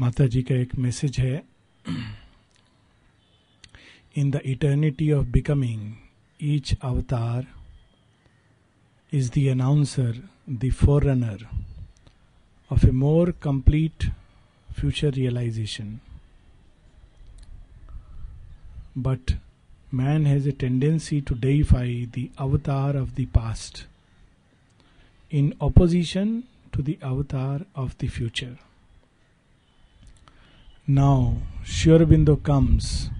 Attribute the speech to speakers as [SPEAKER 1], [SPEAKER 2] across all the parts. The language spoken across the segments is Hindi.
[SPEAKER 1] माता जी का एक मैसेज है in the eternity of becoming each avatar is the announcer the forerunner of a more complete future realisation but man has a tendency to deify the avatar of the past in opposition to the avatar of the future Now, Shurabindo comes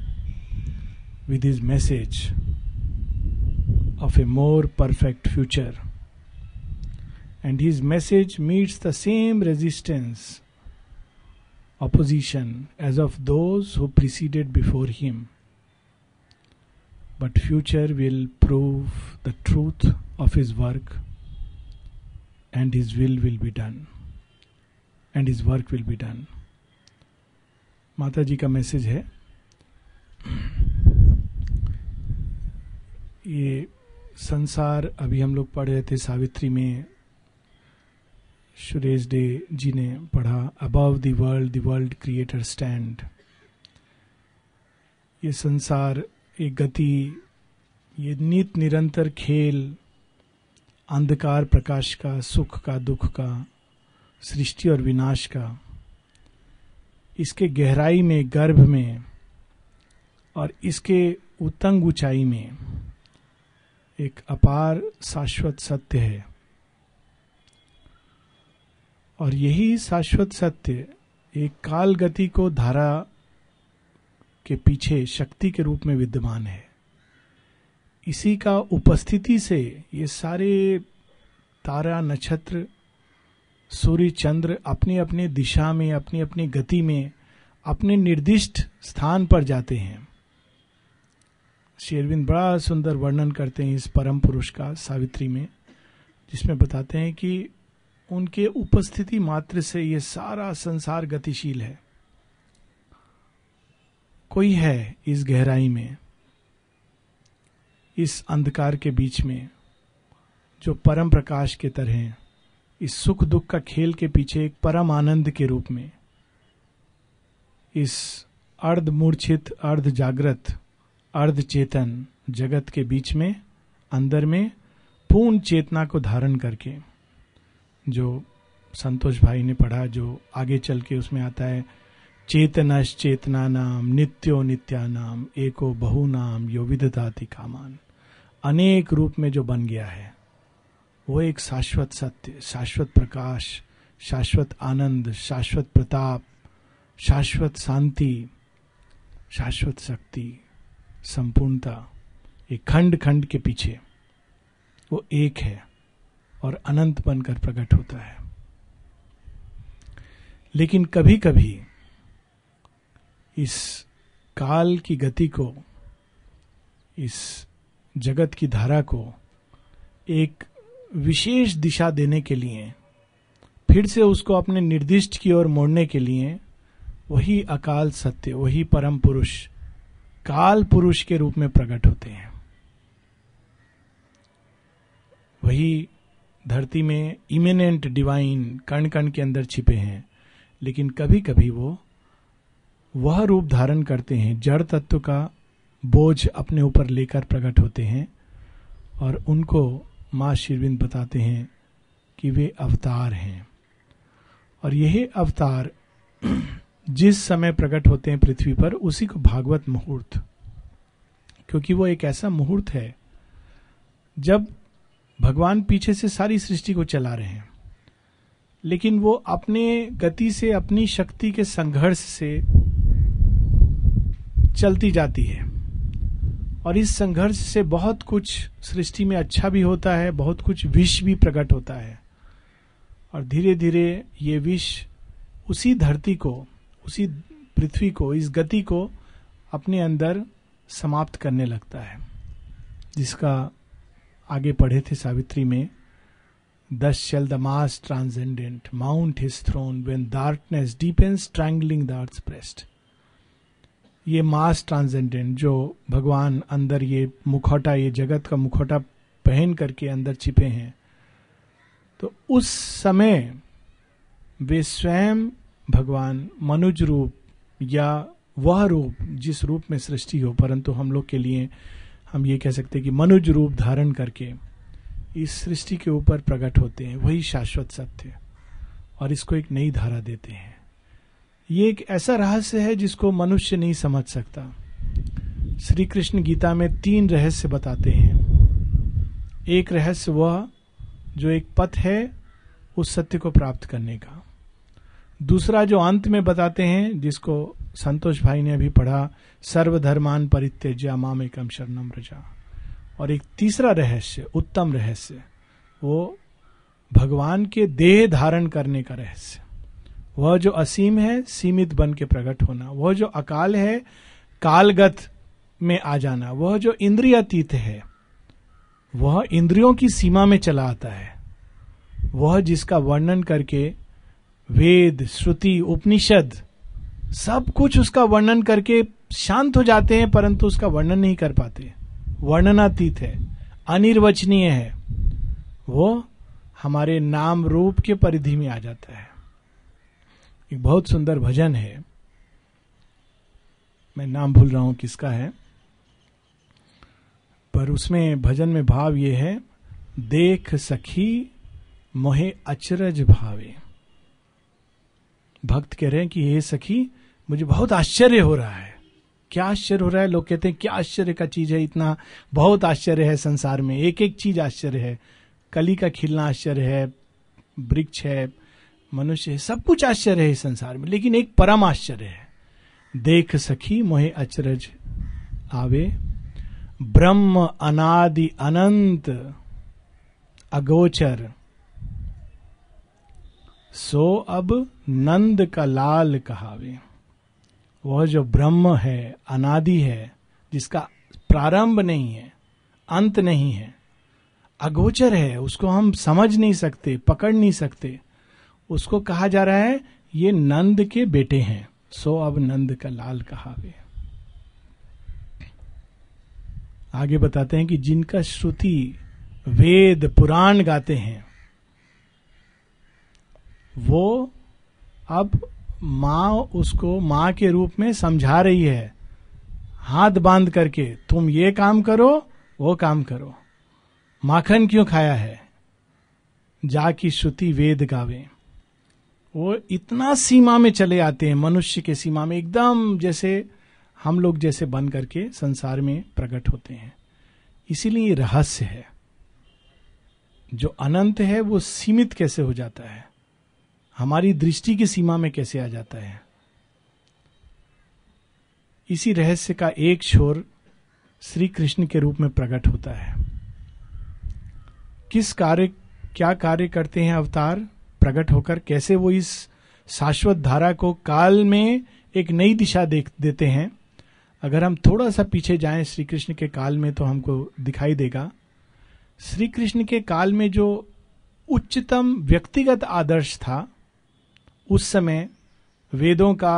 [SPEAKER 1] with his message of a more perfect future. And his message meets the same resistance, opposition, as of those who preceded before him. But future will prove the truth of his work, and his will will be done, and his work will be done. माता जी का मैसेज है ये संसार अभी हम लोग पढ़ रहे थे सावित्री में सुरेश डे जी ने पढ़ा above the world the world creator stand ये संसार ये गति ये नित निरंतर खेल अंधकार प्रकाश का सुख का दुख का सृष्टि और विनाश का इसके गहराई में गर्भ में और इसके उतंग ऊंचाई में एक अपार शाश्वत सत्य है और यही शाश्वत सत्य एक काल गति को धारा के पीछे शक्ति के रूप में विद्यमान है इसी का उपस्थिति से ये सारे तारा नक्षत्र सूर्य चंद्र अपनी अपनी दिशा में अपनी अपनी गति में अपने निर्दिष्ट स्थान पर जाते हैं शेरविंद बड़ा सुंदर वर्णन करते हैं इस परम पुरुष का सावित्री में जिसमें बताते हैं कि उनके उपस्थिति मात्र से ये सारा संसार गतिशील है कोई है इस गहराई में इस अंधकार के बीच में जो परम प्रकाश के तरह इस सुख दुख का खेल के पीछे एक परम आनंद के रूप में इस अर्ध मूर्छित अर्ध जागृत अर्ध चेतन जगत के बीच में अंदर में पूर्ण चेतना को धारण करके जो संतोष भाई ने पढ़ा जो आगे चल के उसमें आता है चेतनश्चेतना नाम नित्यो नित्या नाम एको बहु नाम यो विधता कामान अनेक रूप में जो बन गया है वो एक शाश्वत सत्य शाश्वत प्रकाश शाश्वत आनंद शाश्वत प्रताप शाश्वत शांति शाश्वत शक्ति संपूर्णता ये खंड खंड के पीछे वो एक है और अनंत बनकर प्रकट होता है लेकिन कभी कभी इस काल की गति को इस जगत की धारा को एक विशेष दिशा देने के लिए फिर से उसको अपने निर्दिष्ट की ओर मोड़ने के लिए वही अकाल सत्य वही परम पुरुष काल पुरुष के रूप में प्रकट होते हैं वही धरती में इमिनेंट डिवाइन कण कण के अंदर छिपे हैं लेकिन कभी कभी वो वह रूप धारण करते हैं जड़ तत्व का बोझ अपने ऊपर लेकर प्रकट होते हैं और उनको माँ शिरविंद बताते हैं कि वे अवतार हैं और यही अवतार जिस समय प्रकट होते हैं पृथ्वी पर उसी को भागवत मुहूर्त क्योंकि वो एक ऐसा मुहूर्त है जब भगवान पीछे से सारी सृष्टि को चला रहे हैं लेकिन वो अपने गति से अपनी शक्ति के संघर्ष से चलती जाती है और इस संघर्ष से बहुत कुछ सृष्टि में अच्छा भी होता है बहुत कुछ विष भी प्रकट होता है और धीरे धीरे ये विष उसी धरती को उसी पृथ्वी को इस गति को अपने अंदर समाप्त करने लगता है जिसका आगे पढ़े थे सावित्री में दस shall the mass transcendent mount his throne when darkness deepens strangling the earth breast ये मास ट्रांसजेंडेंट जो भगवान अंदर ये मुखौटा ये जगत का मुखौटा पहन करके अंदर छिपे हैं तो उस समय वे स्वयं भगवान मनुज रूप या वह रूप जिस रूप में सृष्टि हो परंतु हम लोग के लिए हम ये कह सकते हैं कि मनुज रूप धारण करके इस सृष्टि के ऊपर प्रकट होते हैं वही शाश्वत सत्य और इसको एक नई धारा देते हैं ये एक ऐसा रहस्य है जिसको मनुष्य नहीं समझ सकता श्री कृष्ण गीता में तीन रहस्य बताते हैं एक रहस्य वह जो एक पथ है उस सत्य को प्राप्त करने का दूसरा जो अंत में बताते हैं जिसको संतोष भाई ने अभी पढ़ा सर्वधर्मान परित्यज्य माम एकम शरणम रजा और एक तीसरा रहस्य उत्तम रहस्य वो भगवान के देह धारण करने का रहस्य वह जो असीम है सीमित बन के प्रकट होना वह जो अकाल है कालगत में आ जाना वह जो इंद्रियातीत है वह इंद्रियों की सीमा में चला आता है वह जिसका वर्णन करके वेद श्रुति उपनिषद सब कुछ उसका वर्णन करके शांत हो जाते हैं परंतु उसका वर्णन नहीं कर पाते वर्णनातीत है अनिर्वचनीय है वो हमारे नाम रूप के परिधि में आ जाता है एक बहुत सुंदर भजन है मैं नाम भूल रहा हूं किसका है पर उसमें भजन में भाव ये है देख सखी मोहे अचरज भावे भक्त कह रहे हैं कि हे सखी मुझे बहुत आश्चर्य हो रहा है क्या आश्चर्य हो रहा है लोग कहते हैं क्या आश्चर्य का चीज है इतना बहुत आश्चर्य है संसार में एक एक चीज आश्चर्य है कली का खिलना आश्चर्य है वृक्ष है मनुष्य है सब कुछ आश्चर्य है संसार में लेकिन एक परम आश्चर्य है देख सखी मोहे अचरज आवे ब्रह्म अनादि अनंत अगोचर सो अब नंद का लाल कहावे वह जो ब्रह्म है अनादि है जिसका प्रारंभ नहीं है अंत नहीं है अगोचर है उसको हम समझ नहीं सकते पकड़ नहीं सकते उसको कहा जा रहा है ये नंद के बेटे हैं सो अब नंद का लाल कहा गया आगे बताते हैं कि जिनका श्रुति वेद पुराण गाते हैं वो अब माँ उसको माँ के रूप में समझा रही है हाथ बांध करके तुम ये काम करो वो काम करो माखन क्यों खाया है जा की श्रुति वेद गावे वो इतना सीमा में चले आते हैं मनुष्य के सीमा में एकदम जैसे हम लोग जैसे बन करके संसार में प्रकट होते हैं इसीलिए ये रहस्य है जो अनंत है वो सीमित कैसे हो जाता है हमारी दृष्टि की सीमा में कैसे आ जाता है इसी रहस्य का एक छोर श्री कृष्ण के रूप में प्रकट होता है किस कार्य क्या कार्य करते हैं अवतार प्रकट होकर कैसे वो इस शाश्वत धारा को काल में एक नई दिशा दे देते हैं अगर हम थोड़ा सा पीछे जाएं श्री कृष्ण के काल में तो हमको दिखाई देगा श्री कृष्ण के काल में जो उच्चतम व्यक्तिगत आदर्श था उस समय वेदों का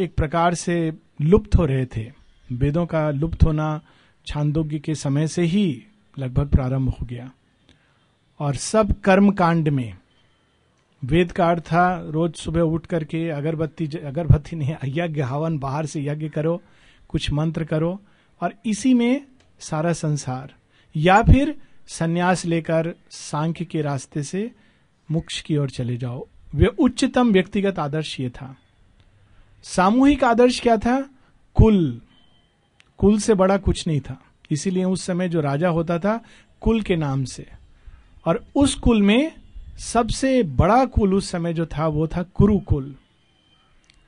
[SPEAKER 1] एक प्रकार से लुप्त हो रहे थे वेदों का लुप्त होना छांदोग्य के समय से ही लगभग प्रारंभ हो गया और सब कर्म कांड में वेद का अर्थ था रोज सुबह उठ करके अगरबत्ती अगरबत्ती नहीं यज्ञ हवन बाहर से यज्ञ करो कुछ मंत्र करो और इसी में सारा संसार या फिर संन्यास लेकर सांख्य के रास्ते से मोक्ष की ओर चले जाओ वे उच्चतम व्यक्तिगत आदर्श ये था सामूहिक आदर्श क्या था कुल कुल से बड़ा कुछ नहीं था इसीलिए उस समय जो राजा होता था कुल के नाम से और उस कुल में सबसे बड़ा कुल उस समय जो था वो था कुरुकुल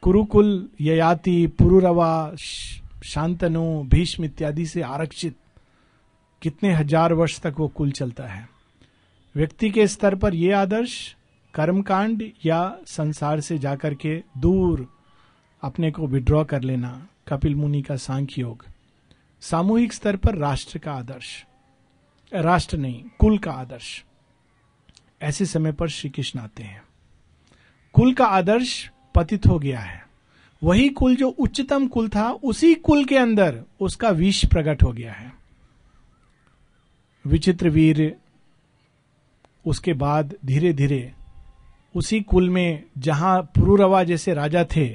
[SPEAKER 1] कुरुकुल ययाति पुरुरवा शांतनु भीष्म इत्यादि से आरक्षित कितने हजार वर्ष तक वो कुल चलता है व्यक्ति के स्तर पर यह आदर्श कर्मकांड या संसार से जाकर के दूर अपने को विड्रॉ कर लेना कपिल मुनि का सांख्य योग सामूहिक स्तर पर राष्ट्र का आदर्श राष्ट्र नहीं कुल का आदर्श ऐसे समय पर श्री कृष्ण आते हैं कुल का आदर्श पतित हो गया है वही कुल जो उच्चतम कुल था उसी कुल के अंदर उसका विष प्रकट हो गया है विचित्र वीर उसके बाद धीरे धीरे उसी कुल में जहां पुरुरवा जैसे राजा थे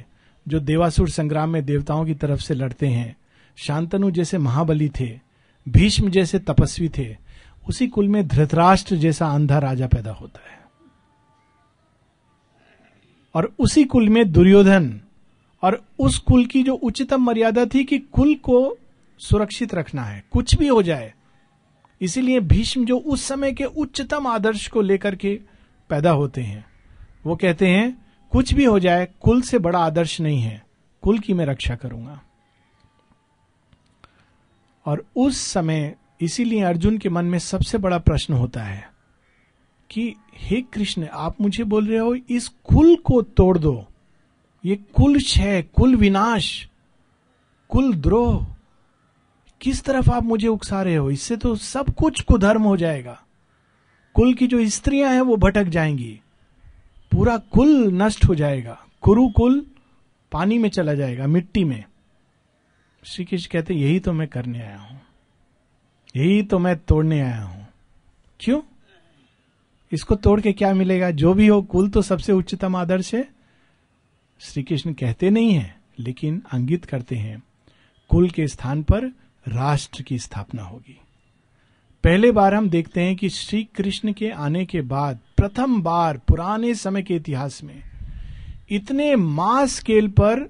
[SPEAKER 1] जो देवासुर संग्राम में देवताओं की तरफ से लड़ते हैं शांतनु जैसे महाबली थे भीष्म जैसे तपस्वी थे उसी कुल में धृतराष्ट्र जैसा अंधा राजा पैदा होता है और उसी कुल में दुर्योधन और उस कुल की जो उच्चतम मर्यादा थी कि कुल को सुरक्षित रखना है कुछ भी हो जाए इसीलिए भीष्म जो उस समय के उच्चतम आदर्श को लेकर के पैदा होते हैं वो कहते हैं कुछ भी हो जाए कुल से बड़ा आदर्श नहीं है कुल की मैं रक्षा करूंगा और उस समय इसीलिए अर्जुन के मन में सबसे बड़ा प्रश्न होता है कि हे कृष्ण आप मुझे बोल रहे हो इस कुल को तोड़ दो ये कुल क्षय कुल विनाश कुल द्रोह किस तरफ आप मुझे उकसा रहे हो इससे तो सब कुछ कुधर्म हो जाएगा कुल की जो स्त्रियां हैं वो भटक जाएंगी पूरा कुल नष्ट हो जाएगा कुरु कुल पानी में चला जाएगा मिट्टी में श्री कृष्ण कहते यही तो मैं करने आया हूं यही तो मैं तोड़ने आया हूं क्यों इसको तोड़ के क्या मिलेगा जो भी हो कुल तो सबसे उच्चतम आदर्श है श्री कृष्ण कहते नहीं है लेकिन अंगित करते हैं कुल के स्थान पर राष्ट्र की स्थापना होगी पहले बार हम देखते हैं कि श्री कृष्ण के आने के बाद प्रथम बार पुराने समय के इतिहास में इतने मास स्केल पर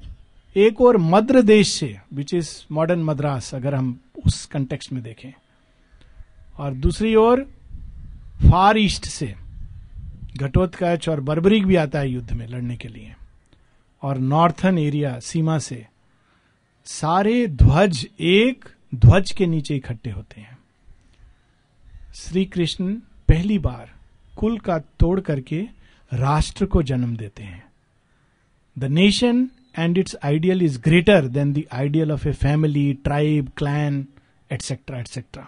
[SPEAKER 1] एक और मद्र देश से विच इज मॉडर्न मद्रास अगर हम उस कंटेक्स्ट में देखें और दूसरी ओर फार ईस्ट से घटोत्कच और बर्बरिक भी आता है युद्ध में लड़ने के लिए और नॉर्थन एरिया सीमा से सारे ध्वज एक ध्वज के नीचे इकट्ठे होते हैं श्री कृष्ण पहली बार कुल का तोड़ करके राष्ट्र को जन्म देते हैं the nation and its ideal is greater than the ideal of a family tribe clan etcetera etcetera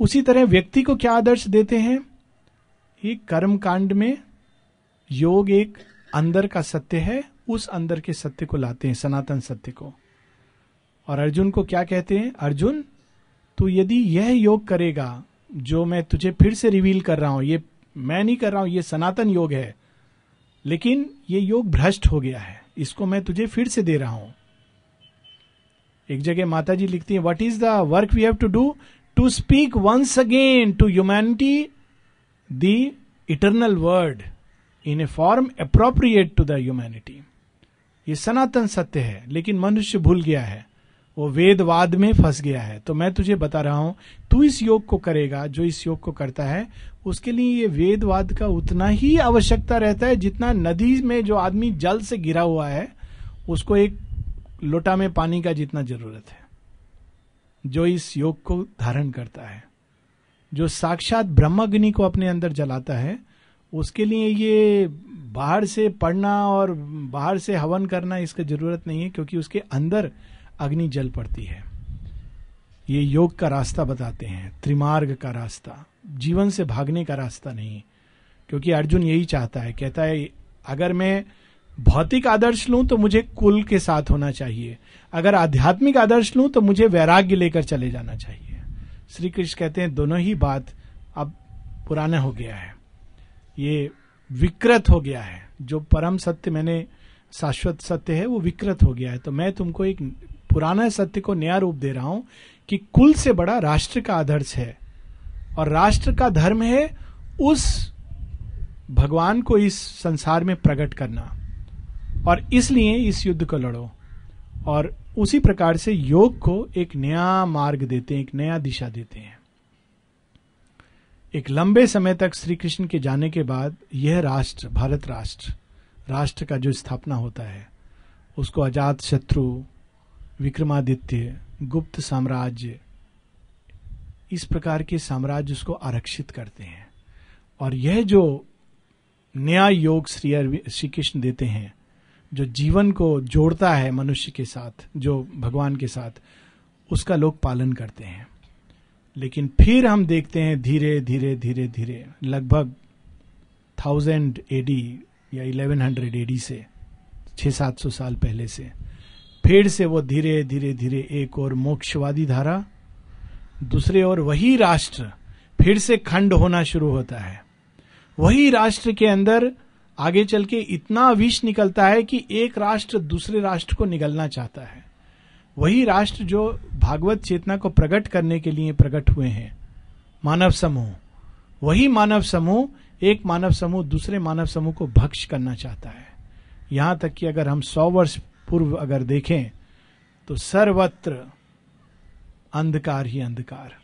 [SPEAKER 1] उसी तरह व्यक्ति को क्या आदर्श देते हैं ये कर्म कांड में योग एक अंदर का सत्य है उस अंदर के सत्य को लाते हैं सनातन सत्य को और अर्जुन को क्या कहते हैं अर्जुन तू यदि यह योग करेगा जो मैं तुझे फिर से रिवील कर रहा हूं ये मैं नहीं कर रहा हूं ये सनातन योग है लेकिन ये योग भ्रष्ट हो गया है इसको मैं तुझे फिर से दे रहा हूं एक जगह माता जी लिखती है what is the work we have to do to speak once again to humanity the eternal word in a form appropriate to the humanity ये सनातन सत्य है लेकिन मनुष्य भूल गया है वो वेदवाद में फंस गया है तो मैं तुझे बता रहा हूं तू इस योग को करेगा जो इस योग को करता है उसके लिए ये वेदवाद का उतना ही आवश्यकता रहता है जितना नदी में जो आदमी जल से गिरा हुआ है उसको एक लोटा में पानी का जितना जरूरत है जो इस योग को धारण करता है जो साक्षात ब्रह्मग्नि को अपने अंदर जलाता है उसके लिए ये बाहर से पढ़ना और बाहर से हवन करना इसका जरूरत नहीं है क्योंकि उसके अंदर अग्नि जल पड़ती है ये योग का रास्ता बताते हैं त्रिमार्ग का रास्ता जीवन से भागने का रास्ता नहीं क्योंकि अर्जुन यही चाहता है कहता है अगर मैं भौतिक आदर्श लूं तो मुझे कुल के साथ होना चाहिए अगर आध्यात्मिक आदर्श लूं तो मुझे वैराग्य लेकर चले जाना चाहिए श्री कृष्ण कहते हैं दोनों ही बात अब पुराना हो गया है ये विकृत हो गया है जो परम सत्य मैंने शाश्वत सत्य है वो विकृत हो गया है तो मैं तुमको एक पुराना सत्य को नया रूप दे रहा हूं कि कुल से बड़ा राष्ट्र का आदर्श है और राष्ट्र का धर्म है उस भगवान को इस संसार में प्रकट करना और इसलिए इस युद्ध को लड़ो और उसी प्रकार से योग को एक नया मार्ग देते हैं एक नया दिशा देते हैं एक लंबे समय तक श्री कृष्ण के जाने के बाद यह राष्ट्र भारत राष्ट्र राष्ट्र का जो स्थापना होता है उसको अजात शत्रु विक्रमादित्य गुप्त साम्राज्य इस प्रकार के साम्राज्य उसको आरक्षित करते हैं और यह जो नया योग श्री श्री कृष्ण देते हैं जो जीवन को जोड़ता है मनुष्य के साथ जो भगवान के साथ उसका लोग पालन करते हैं लेकिन फिर हम देखते हैं धीरे धीरे धीरे धीरे लगभग थाउजेंड एडी या इलेवन हंड्रेड एडी से छः सात सौ साल पहले से फिर से वो धीरे धीरे धीरे एक और मोक्षवादी धारा दूसरे और वही राष्ट्र फिर से खंड होना शुरू होता है वही राष्ट्र के अंदर आगे चल के इतना विष निकलता है कि एक राष्ट्र दूसरे राष्ट्र को निगलना चाहता है वही राष्ट्र जो भागवत चेतना को प्रकट करने के लिए प्रकट हुए हैं मानव समूह वही मानव समूह एक मानव समूह दूसरे मानव समूह को भक्ष करना चाहता है यहां तक कि अगर हम सौ वर्ष पूर्व अगर देखें तो सर्वत्र अंधकार ही अंधकार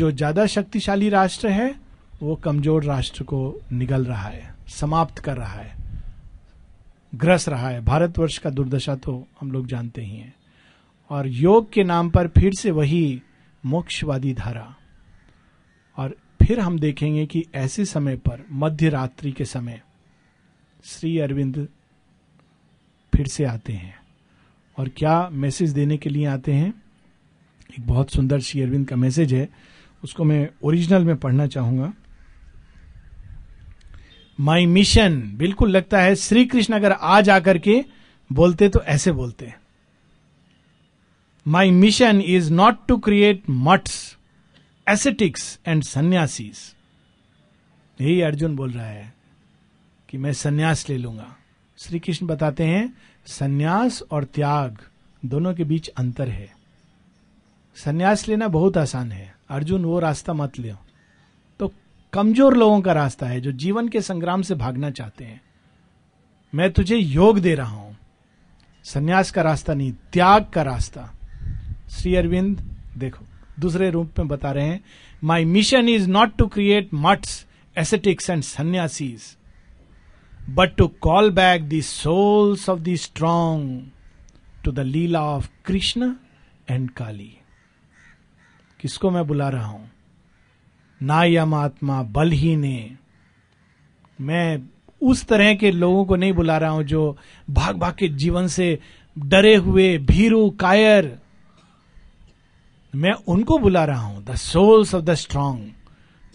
[SPEAKER 1] जो ज्यादा शक्तिशाली राष्ट्र है वो कमजोर राष्ट्र को निगल रहा है समाप्त कर रहा है ग्रस रहा है भारतवर्ष का दुर्दशा तो हम लोग जानते ही हैं और योग के नाम पर फिर से वही मोक्षवादी धारा और फिर हम देखेंगे कि ऐसे समय पर मध्य रात्रि के समय श्री अरविंद फिर से आते हैं और क्या मैसेज देने के लिए आते हैं एक बहुत सुंदर श्री अरविंद का मैसेज है उसको मैं ओरिजिनल में पढ़ना चाहूंगा माई मिशन बिल्कुल लगता है श्री कृष्ण अगर आज आकर के बोलते तो ऐसे बोलते my mission is not to create maths ascetics and sannyasis यही अर्जुन बोल रहा है कि मैं सन्यास ले लूंगा श्री कृष्ण बताते हैं सन्यास और त्याग दोनों के बीच अंतर है सन्यास लेना बहुत आसान है अर्जुन वो रास्ता मत लो कमजोर लोगों का रास्ता है जो जीवन के संग्राम से भागना चाहते हैं मैं तुझे योग दे रहा हूं संन्यास का रास्ता नहीं त्याग का रास्ता श्री अरविंद देखो दूसरे रूप में बता रहे हैं my mission is not to create maths ascetics and sannyasis but to call back the souls of the strong to the lila of Krishna and Kali किसको मैं बुला रहा हूं ना यम आत्मा बल ही ने मैं उस तरह के लोगों को नहीं बुला रहा हूं जो भाग भाग के जीवन से डरे हुए भीरू कायर मैं उनको बुला रहा हूं the souls of the strong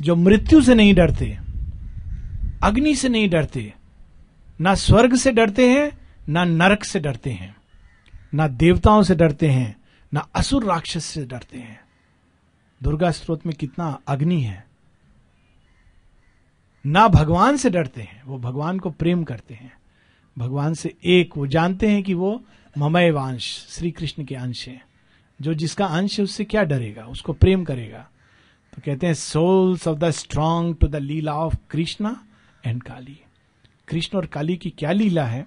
[SPEAKER 1] जो मृत्यु से नहीं डरते अग्नि से नहीं डरते ना स्वर्ग से डरते हैं ना नरक से डरते हैं ना देवताओं से डरते हैं ना असुर राक्षस से डरते हैं दुर्गा स्त्रोत में कितना अग्नि है ना भगवान से डरते हैं वो भगवान को प्रेम करते हैं भगवान से एक वो जानते हैं कि वो ममय वंश श्री कृष्ण के अंश हैं जो जिसका अंश है उससे क्या डरेगा उसको प्रेम करेगा तो कहते हैं souls of the strong to the lila of Krishna and Kali Krishna और काली की क्या लीला है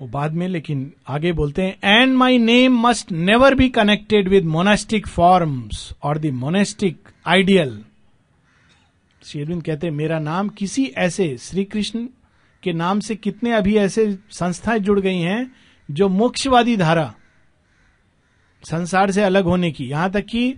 [SPEAKER 1] वो बाद में लेकिन आगे बोलते हैं and my name must never be connected with monastic forms or the monastic ideal शेरविंद कहते हैं मेरा नाम किसी ऐसे श्री कृष्ण के नाम से कितने अभी ऐसे संस्थाएं जुड़ गई हैं जो मोक्षवादी धारा संसार से अलग होने की यहां तक कि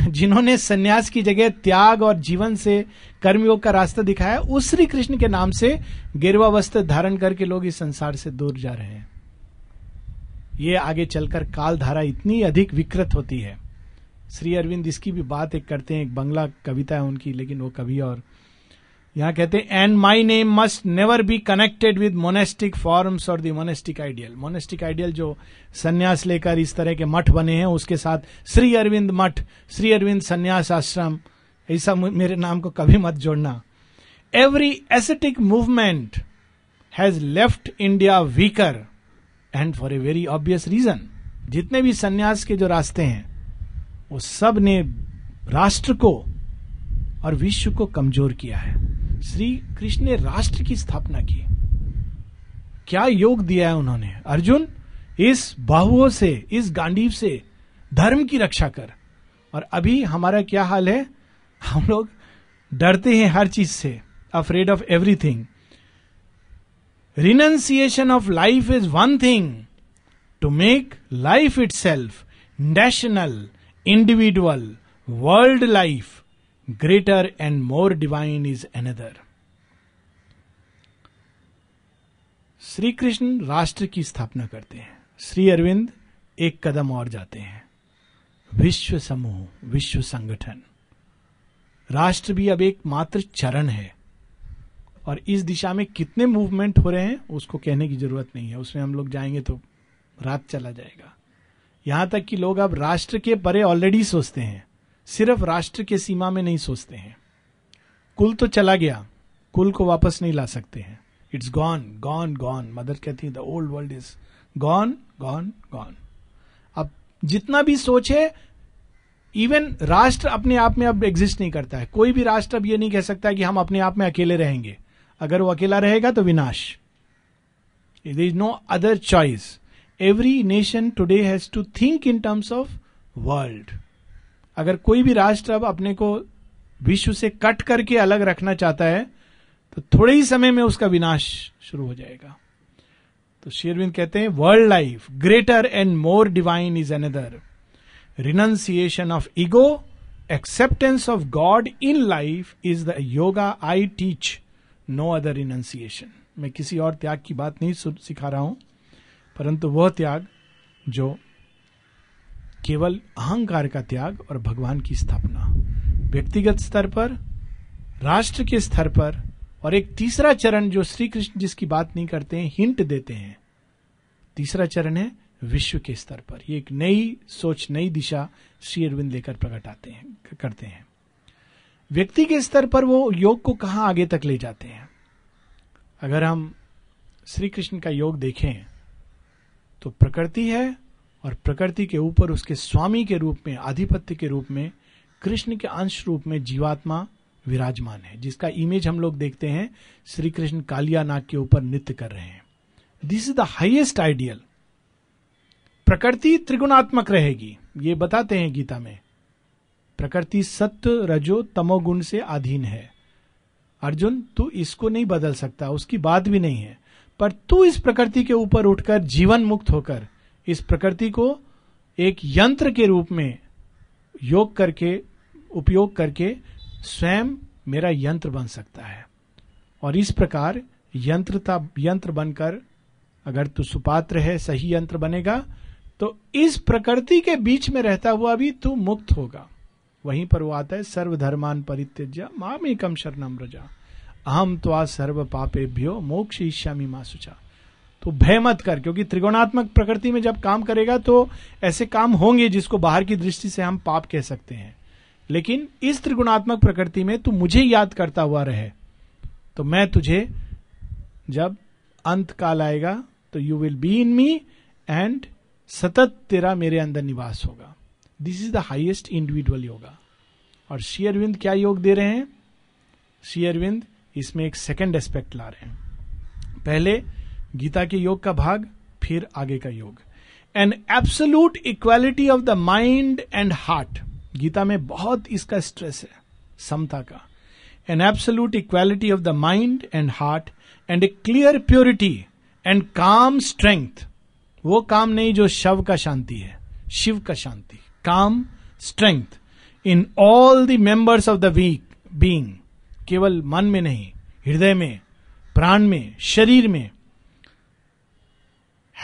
[SPEAKER 1] जिन्होंने सन्यास की जगह त्याग और जीवन से कर्मयोग का रास्ता दिखाया उस श्री कृष्ण के नाम से गिरवा वस्त्र धारण करके लोग इस संसार से दूर जा रहे हैं ये आगे चलकर काल धारा इतनी अधिक विकृत होती है श्री अरविंद इसकी भी बात एक करते हैं एक बंगला कविता है उनकी लेकिन वो कभी और यहां कहते हैं and my name must never be connected with monastic forms or the monastic ideal monastic ideal जो सन्यास लेकर इस तरह के मठ बने हैं उसके साथ श्री अरविंद मठ श्री अरविंद सन्यास आश्रम ऐसा मेरे नाम को कभी मत जोड़ना every ascetic movement has left India weaker and for a very obvious reason जितने भी संन्यास के जो रास्ते हैं वो सब ने राष्ट्र को और विश्व को कमजोर किया है श्री कृष्ण ने राष्ट्र की स्थापना की क्या योग दिया है उन्होंने अर्जुन इस बाहुओं से इस गांडीव से धर्म की रक्षा कर और अभी हमारा क्या हाल है हम लोग डरते हैं हर चीज से afraid of everything renunciation of life is one thing to make life itself national individual world life greater and more divine is another Shri Krishna राष्ट्र की स्थापना करते हैं श्री अरविंद एक कदम और जाते हैं विश्व समूह विश्व संगठन राष्ट्र भी अब एक मात्र चरण है और इस दिशा में कितने मूवमेंट हो रहे हैं उसको कहने की जरूरत नहीं है उसमें हम लोग जाएंगे तो रात चला जाएगा यहां तक कि लोग अब राष्ट्र के परे ऑलरेडी सोचते हैं सिर्फ राष्ट्र के सीमा में नहीं सोचते हैं कुल तो चला गया कुल को वापस नहीं ला सकते हैं it's gone gone gone mother कहती है the old world is gone gone gone अब जितना भी सोचे इवन राष्ट्र अपने आप में अब एग्जिस्ट नहीं करता है कोई भी राष्ट्र अब यह नहीं कह सकता कि हम अपने आप में अकेले रहेंगे अगर वो अकेला रहेगा तो विनाश it is no other choice every nation today has to think in terms of world अगर कोई भी राष्ट्र अब अपने को विश्व से कट करके अलग रखना चाहता है तो थोड़े ही समय में उसका विनाश शुरू हो जाएगा तो शेरविंद कहते हैं world life greater and more divine is another renunciation of ego acceptance of God in life is the yoga I teach no other renunciation मैं किसी और त्याग की बात नहीं सिखा रहा हूं परंतु वह त्याग जो केवल अहंकार का त्याग और भगवान की स्थापना व्यक्तिगत स्तर पर राष्ट्र के स्तर पर और एक तीसरा चरण जो श्री कृष्ण जिसकी बात नहीं करते हैं हिंट देते हैं तीसरा चरण है विश्व के स्तर पर ये एक नई सोच नई दिशा श्री अरविंद लेकर प्रकट आते हैं करते हैं व्यक्ति के स्तर पर वो योग को कहां आगे तक ले जाते हैं अगर हम श्री कृष्ण का योग देखें तो प्रकृति है और प्रकृति के ऊपर उसके स्वामी के रूप में आधिपत्य के रूप में कृष्ण के अंश रूप में जीवात्मा विराजमान है जिसका इमेज हम लोग देखते हैं श्री कृष्ण कालिया नाग के ऊपर नृत्य कर रहे हैं this is the highest ideal प्रकृति त्रिगुणात्मक रहेगी ये बताते हैं गीता में प्रकृति सत्य रजो तमोगुण से अधीन है अर्जुन तू इसको नहीं बदल सकता उसकी बात भी नहीं है पर तू इस प्रकृति के ऊपर उठकर जीवन मुक्त होकर इस प्रकृति को एक यंत्र के रूप में योग करके उपयोग करके स्वयं मेरा यंत्र बन सकता है और इस प्रकार यंत्रता यंत्र बनकर अगर तू सुपात्र है सही यंत्र बनेगा तो इस प्रकृति के बीच में रहता हुआ भी तू मुक्त होगा वहीं पर वो आता है सर्वधर्मान परित्यज्य माम एकम शरणम रजा अहम त्वा सर्व पापेभ्यो मोक्ष ईश्यामी माँ सुचा तो भय मत कर क्योंकि त्रिगुणात्मक प्रकृति में जब काम करेगा तो ऐसे काम होंगे जिसको बाहर की दृष्टि से हम पाप कह सकते हैं लेकिन इस त्रिगुणात्मक प्रकृति में तू मुझे याद करता हुआ रहे तो मैं तुझे जब अंत काल आएगा तो you will be in me and सतत तेरा मेरे अंदर निवास होगा this is the highest individual yoga और श्री अरविंद क्या योग दे रहे हैं शी अरविंद इसमें एक सेकेंड एस्पेक्ट ला रहे हैं पहले गीता के योग का भाग फिर आगे का योग an absolute equality of the mind and heart Gita में बहुत इसका स्ट्रेस है समता का an absolute equality of the mind and heart and a clear purity and calm strength वो काम नहीं जो शव का शांति है शिव का शांति calm strength in all the members of the weak being केवल मन में नहीं हृदय में प्राण में शरीर में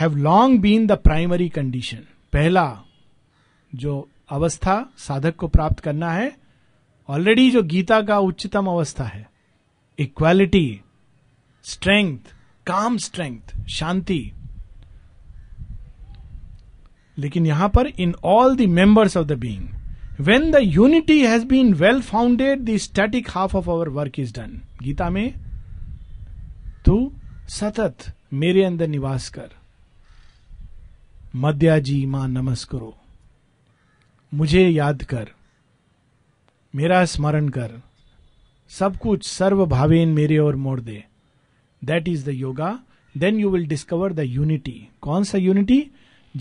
[SPEAKER 1] have long been the primary condition पहला जो अवस्था साधक को प्राप्त करना है ऑलरेडी जो गीता का उच्चतम अवस्था है इक्वालिटी स्ट्रेंथ काम स्ट्रेंथ शांति लेकिन यहां पर in all the members of the being when the unity has been well founded the static half of our work is done Gita में तू सतत मेरे अंदर निवास कर मद्या जी मां नमस्करो मुझे याद कर मेरा स्मरण कर सब कुछ सर्व भावेन मेरे और मोड़ दे that is the yoga then you will discover the unity कौन सा यूनिटी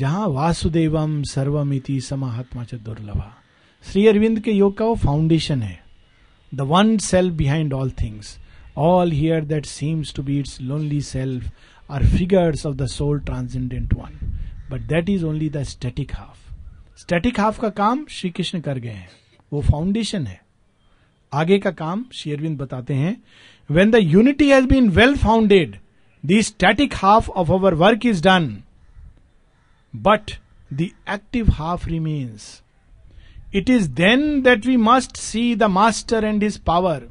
[SPEAKER 1] जहां वासुदेवम सर्वमिति समाहात्मा च दुर्लभा श्री अरविंद के योग का वो फाउंडेशन है the one self behind all things all here that seems to be its lonely self are figures of the soul transcendent one but that is only the static half static half का काम श्री कृष्ण कर गए हैं वो फाउंडेशन है आगे का काम शेयरविंद बताते हैं when the unity has been well founded the static half of our work is done but the active half remains it is then that we must see the master and his power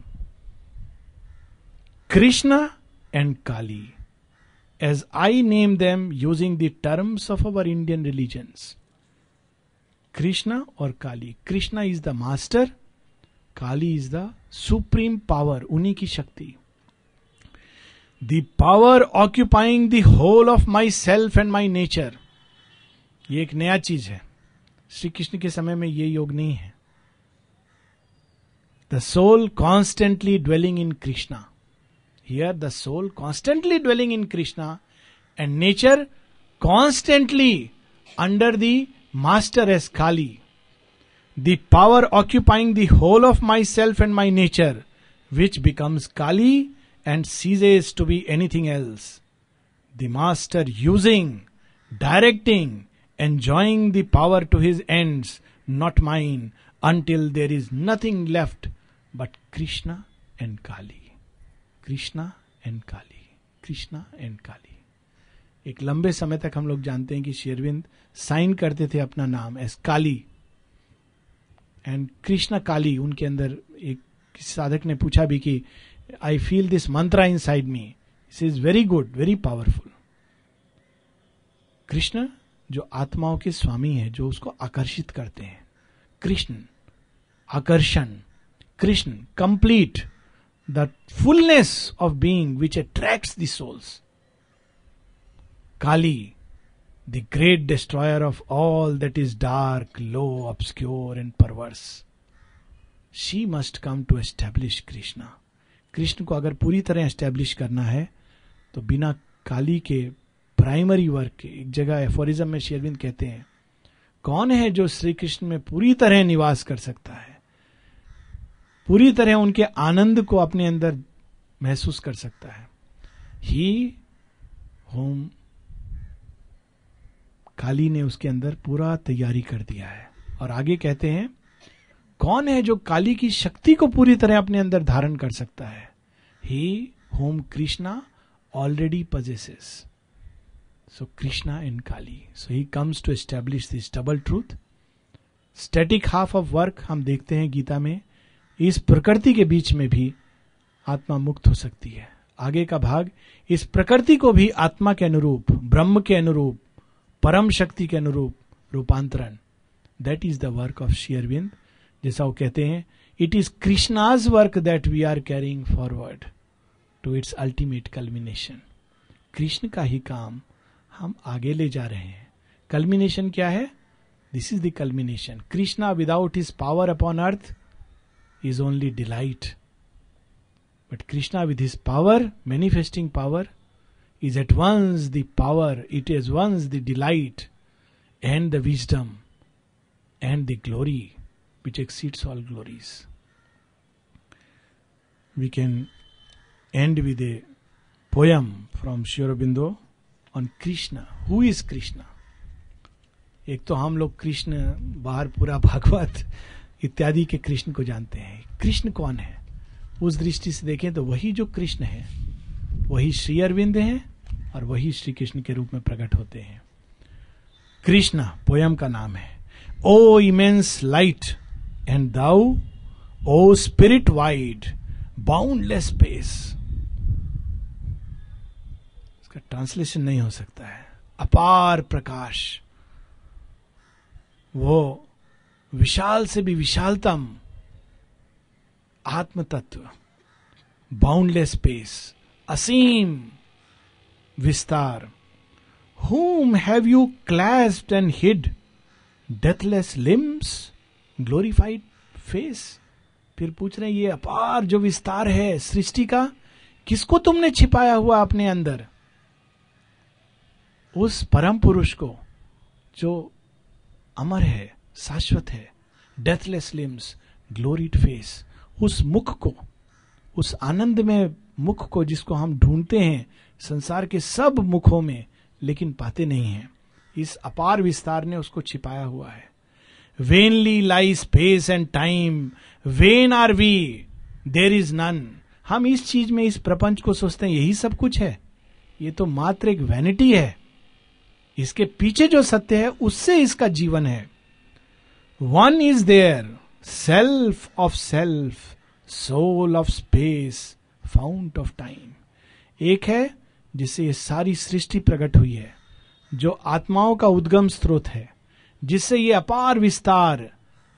[SPEAKER 1] Krishna and Kali as I name them using the terms of our Indian religions. Krishna or Kali. Krishna is the master, Kali is the supreme power, उन्हीं की शक्ति the power occupying the whole of myself and my nature. ये एक नया चीज है श्री कृष्ण के समय में ये योग नहीं है the soul constantly dwelling in Krishna Here, the soul constantly dwelling in Krishna and nature constantly under the master as Kali. The power occupying the whole of myself and my nature, which becomes Kali and ceases to be anything else. The master using, directing, enjoying the power to his ends, not mine, until there is nothing left but Krishna and Kali. Krishna and Kali Krishna and Kali एक लंबे समय तक हम लोग जानते हैं कि शेरविंद साइन करते थे अपना नाम एस काली एंड कृष्णा काली उनके अंदर एक साधक ने पूछा भी कि I feel this mantra inside me इस is very good very powerful Krishna जो आत्माओं के स्वामी है जो उसको आकर्षित करते हैं कृष्ण आकर्षण Krishna complete that fullness of being which attracts the souls. Kali, the great destroyer of all that is dark, low, obscure, and perverse. She must come to establish Krishna. Krishna को अगर पूरी तरह एस्टेब्लिश करना है तो बिना काली के प्राइमरी वर्क के एक जगह एफोरिज्म में शेरविंद कहते हैं कौन है जो श्री कृष्ण में पूरी तरह निवास कर सकता है पूरी तरह उनके आनंद को अपने अंदर महसूस कर सकता है ही होम काली ने उसके अंदर पूरा तैयारी कर दिया है और आगे कहते हैं कौन है जो काली की शक्ति को पूरी तरह अपने अंदर धारण कर सकता है he whom Krishna already possesses so Krishna in Kali so he comes to establish this double truth static half of work हम देखते हैं गीता में इस प्रकृति के बीच में भी आत्मा मुक्त हो सकती है आगे का भाग इस प्रकृति को भी आत्मा के अनुरूप ब्रह्म के अनुरूप परम शक्ति के अनुरूप रूपांतरण that is the work of शेयरविंद जैसा वो कहते हैं it is Krishna's work that we are carrying forward to it's ultimate culmination Krishna का ही काम हम आगे ले जा रहे हैं कल्मिनेशन क्या है this is the culmination Krishna without his power upon earth is only delight. But Krishna, with his power, manifesting power, is at once the power, it is once the delight and the wisdom and the glory which exceeds all glories. We can end with a poem from Shirobindo on Krishna. Who is Krishna? एक तो हम लोग कृष्ण बाहर पूरा भागवत इत्यादि के कृष्ण को जानते हैं कृष्ण कौन है उस दृष्टि से देखें तो वही जो कृष्ण है वही श्री अरविंद है और वही श्री कृष्ण के रूप में प्रकट होते हैं कृष्ण पोयम का नाम है O immense light and thou O spirit wide boundless space इसका ट्रांसलेशन नहीं हो सकता है अपार प्रकाश वो विशाल से भी विशालतम आत्म तत्व बाउंडलेस स्पेस असीम विस्तार whom have you clasped and hid deathless limbs glorified face फिर पूछ रहे हैं ये अपार जो विस्तार है सृष्टि का किसको तुमने छिपाया हुआ अपने अंदर उस परम पुरुष को जो अमर है शाश्वत है डेथलेस लिम्स ग्लोरीड फेस उस मुख को उस आनंद में मुख को जिसको हम ढूंढते हैं संसार के सब मुखों में लेकिन पाते नहीं हैं इस अपार विस्तार ने उसको छिपाया हुआ है vainly lie space and time when are we there is none हम इस चीज में इस प्रपंच को सोचते हैं यही सब कुछ है ये तो मात्र एक वैनिटी है इसके पीछे जो सत्य है उससे इसका जीवन है one is there self of self soul of space fount of time एक है जिससे ये सारी सृष्टि प्रकट हुई है जो आत्माओं का उद्गम स्रोत है जिससे ये अपार विस्तार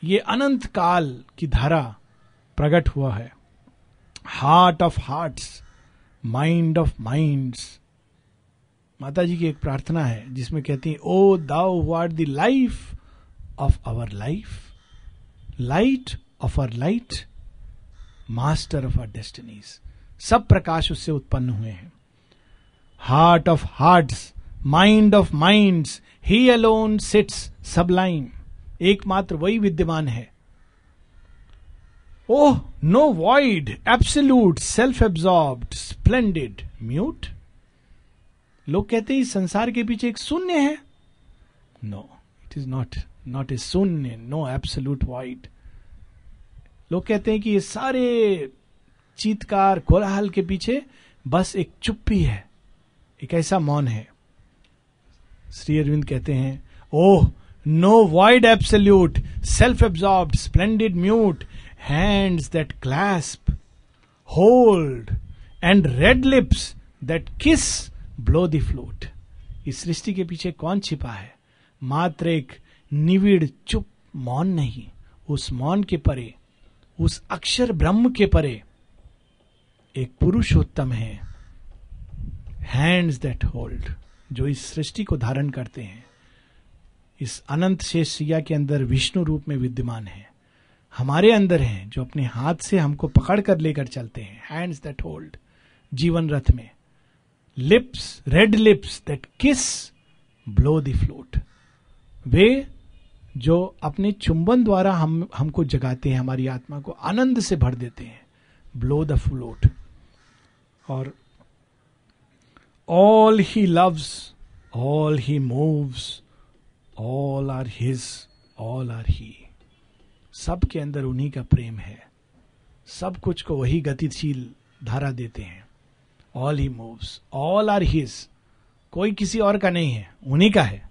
[SPEAKER 1] ये अनंत काल की धारा प्रकट हुआ है heart of hearts mind of minds Mata ji की एक प्रार्थना है जिसमें कहती है O thou what the life of our life light of our light master of our destinies सब प्रकाश उससे उत्पन्न हुए हैं heart of heart mind of mind he alone sits sublime एकमात्र वही विद्यमान है oh no void absolute self absorb splendid mute लोग कहते हैं संसार के पीछे एक शून्य है no it is not not a shunya no absolute white लोग कहते हैं कि ये सारे चीतकार कोलाहल के पीछे बस एक चुप्पी है एक ऐसा मौन है श्री अरविंद कहते हैं oh no wide absolute self absorb splendid mute hands that clasp hold and red lips that kiss blow the flute इस सृष्टि के पीछे कौन छिपा है मात्र एक निविड़ चुप मौन नहीं उस मौन के परे उस अक्षर ब्रह्म के परे एक पुरुषोत्तम है हैंड्स दैट होल्ड जो इस सृष्टि को धारण करते हैं इस अनंत शेष सिया के अंदर विष्णु रूप में विद्यमान है हमारे अंदर हैं जो अपने हाथ से हमको पकड़ कर लेकर चलते हैं हैंड्स दैट होल्ड जीवन रथ में lips red lips that kiss blow the flute way जो अपने चुंबन द्वारा हम हमको जगाते हैं हमारी आत्मा को आनंद से भर देते हैं ब्लो द फ्लोट और all he loves all he moves all are his all are he सब के अंदर उन्हीं का प्रेम है सब कुछ को वही गतिशील धारा देते हैं all he moves all are his कोई किसी और का नहीं है उन्हीं का है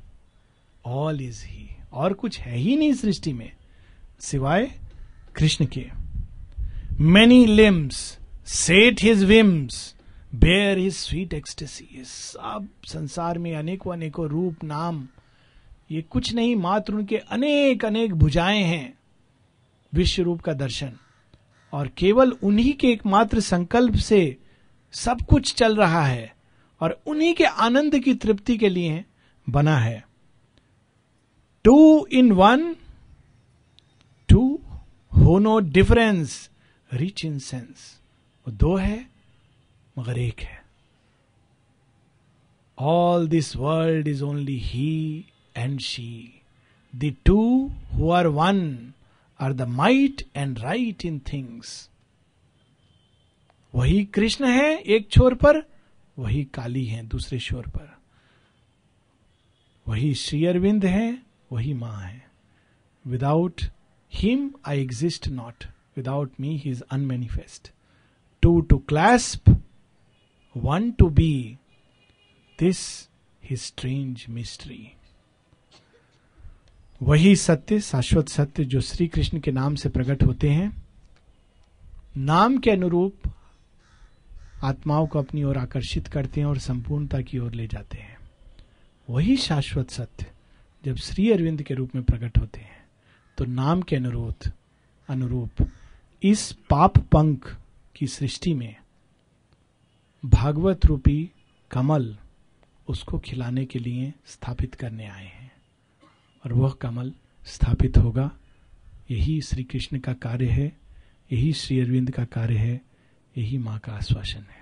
[SPEAKER 1] ऑल इज ही और कुछ है ही नहीं सृष्टि में सिवाय कृष्ण के many limbs set his whims bear his sweet ecstasy ये सब संसार में अनेकों अनेकों रूप नाम ये कुछ नहीं मात्र उनके अनेक अनेक भुजाएं हैं विश्व रूप का दर्शन और केवल उन्हीं के एकमात्र संकल्प से सब कुछ चल रहा है और उन्हीं के आनंद की तृप्ति के लिए बना है two in one two who no difference rich in sense वो दो है मगर एक है all this world is only he and she the two who are one are the might and right in things वही कृष्ण है एक छोर पर वही काली है दूसरे छोर पर वही श्री अरविंद है वही माँ है without him I exist not without me he is unmanifest two to clasp one to be this his strange mystery वही सत्य शाश्वत सत्य जो श्री कृष्ण के नाम से प्रकट होते हैं नाम के अनुरूप आत्माओं को अपनी ओर आकर्षित करते हैं और संपूर्णता की ओर ले जाते हैं वही शाश्वत सत्य जब श्री अरविंद के रूप में प्रकट होते हैं तो नाम के अनुरोध अनुरूप इस पाप पंख की सृष्टि में भागवत रूपी कमल उसको खिलाने के लिए स्थापित करने आए हैं और वह कमल स्थापित होगा यही श्री कृष्ण का कार्य है यही श्री अरविंद का कार्य है यही माँ का आश्वासन है